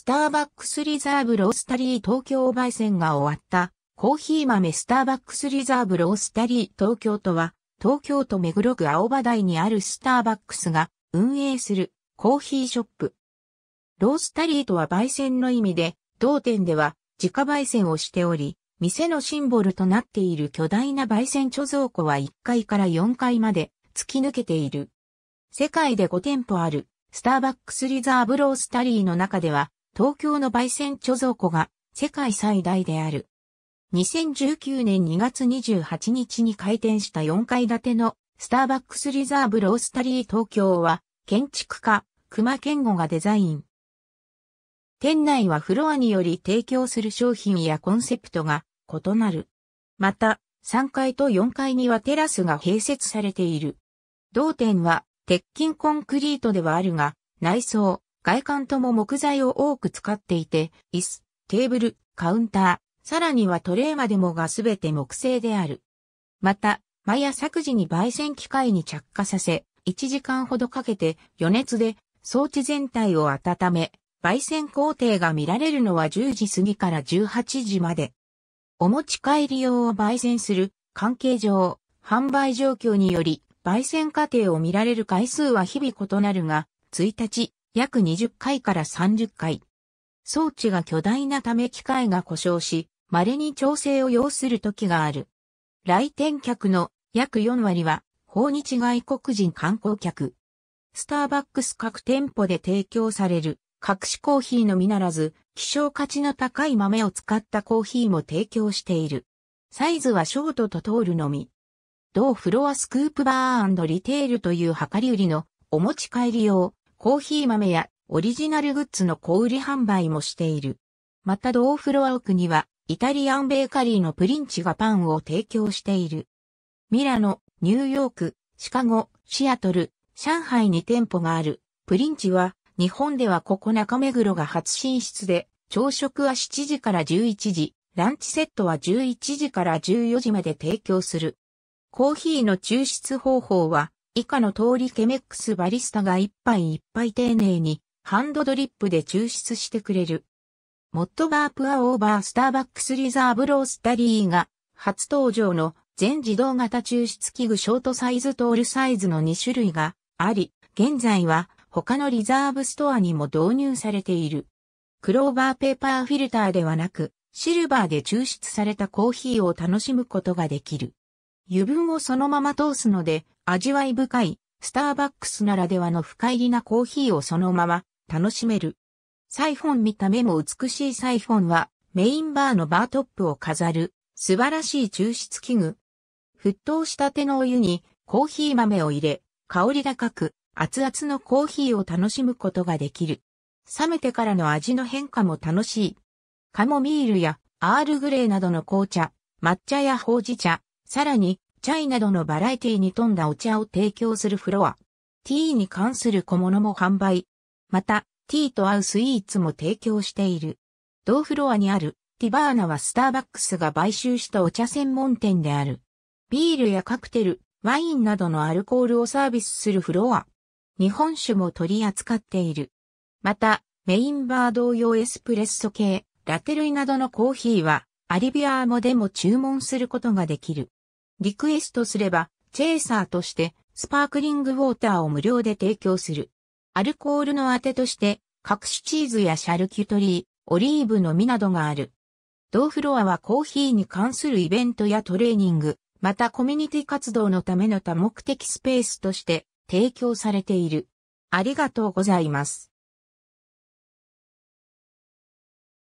スターバックスリザーブロースタリー東京焙煎が終わったコーヒー豆スターバックスリザーブロースタリー東京とは東京都目黒区青葉台にあるスターバックスが運営するコーヒーショップ。ロースタリーとは焙煎の意味で当店では自家焙煎をしており店のシンボルとなっている巨大な焙煎貯蔵庫は1階から4階まで突き抜けている。世界で5店舗あるスターバックスリザーブロースタリーの中では東京の焙煎貯蔵庫が世界最大である。2019年2月28日に開店した4階建てのスターバックスリザーブロースタリー東京は建築家熊健吾がデザイン。店内はフロアにより提供する商品やコンセプトが異なる。また、3階と4階にはテラスが併設されている。同店は鉄筋コンクリートではあるが、内装、外観とも木材を多く使っていて、椅子、テーブル、カウンター、さらにはトレーまでもがすべて木製である。また、毎朝9時に焙煎機械に着火させ、1時間ほどかけて余熱で装置全体を温め、焙煎工程が見られるのは10時過ぎから18時まで。お持ち帰り用を焙煎する関係上、販売状況により、焙煎過程を見られる回数は日々異なるが、1日、約20回から30回。装置が巨大なため機械が故障し、稀に調整を要する時がある。来店客の約4割は訪日外国人観光客。スターバックス各店舗で提供される隠しコーヒーのみならず、希少価値の高い豆を使ったコーヒーも提供している。サイズはショートとトールのみ。同フロアスクープバーリテールという量り売りのお持ち帰り用、コーヒー豆やオリジナルグッズの小売販売もしている。また同フロア奥には、イタリアンベーカリーのプリンチがパンを提供している。ミラノ、ニューヨーク、シカゴ、シアトル、上海に店舗がある。プリンチは、日本ではここ中目黒が初進出で、朝食は7時から11時、ランチセットは11時から14時まで提供する。コーヒーの抽出方法は、以下の通りケメックスバリスタが一杯一杯丁寧にハンドドリップで抽出してくれる。モットバープアオーバースターバックスリザーブロースタリーが初登場の全自動型抽出器具ショートサイズとオールサイズの2種類があり、現在は他のリザーブストアにも導入されている。クローバーペーパーフィルターではなく、シルバーで抽出されたコーヒーを楽しむことができる。油分をそのまま通すので、味わい深い、スターバックスならではの深入りなコーヒーをそのまま楽しめる。サイフォン見た目も美しいサイフォンはメインバーのバートップを飾る素晴らしい抽出器具。沸騰したてのお湯にコーヒー豆を入れ、香り高く熱々のコーヒーを楽しむことができる。冷めてからの味の変化も楽しい。カモミールやアールグレーなどの紅茶、抹茶やほうじ茶、さらに、チャイなどのバラエティに富んだお茶を提供するフロア。ティーに関する小物も販売。また、ティーと合うスイーツも提供している。同フロアにあるティバーナはスターバックスが買収したお茶専門店である。ビールやカクテル、ワインなどのアルコールをサービスするフロア。日本酒も取り扱っている。また、メインバー同様エスプレッソ系、ラテ類などのコーヒーは、アリビアーモでも注文することができる。リクエストすれば、チェイサーとして、スパークリングウォーターを無料で提供する。アルコールのあてとして、隠しチーズやシャルキュトリー、オリーブの実などがある。同フロアはコーヒーに関するイベントやトレーニング、またコミュニティ活動のための多目的スペースとして提供されている。ありがとうございます。